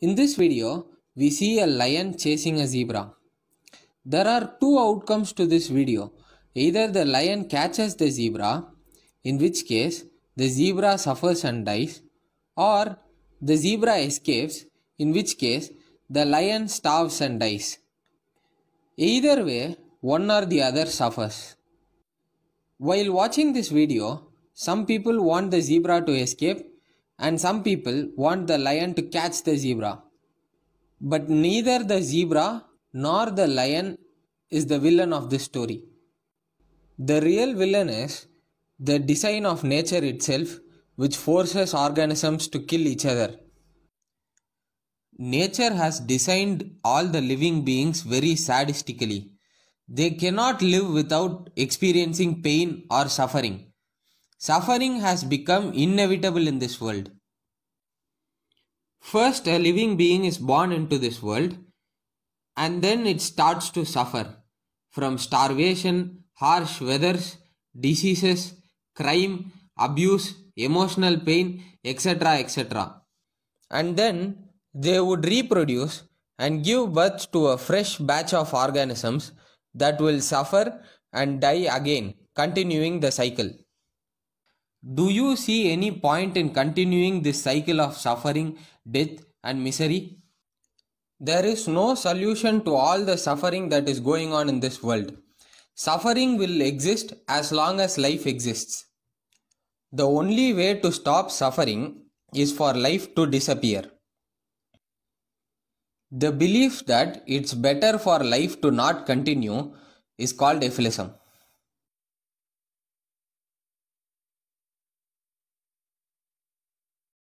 In this video, we see a lion chasing a zebra. There are two outcomes to this video. Either the lion catches the zebra, in which case the zebra suffers and dies, or the zebra escapes, in which case the lion starves and dies. Either way, one or the other suffers. While watching this video, some people want the zebra to escape and some people want the lion to catch the zebra. But neither the zebra nor the lion is the villain of this story. The real villain is the design of nature itself, which forces organisms to kill each other. Nature has designed all the living beings very sadistically. They cannot live without experiencing pain or suffering. Suffering has become inevitable in this world. First, a living being is born into this world and then it starts to suffer from starvation, harsh weathers, diseases, crime, abuse, emotional pain, etc. etc. And then they would reproduce and give birth to a fresh batch of organisms that will suffer and die again, continuing the cycle. Do you see any point in continuing this cycle of suffering, death, and misery? There is no solution to all the suffering that is going on in this world. Suffering will exist as long as life exists. The only way to stop suffering is for life to disappear. The belief that it's better for life to not continue is called aphilism.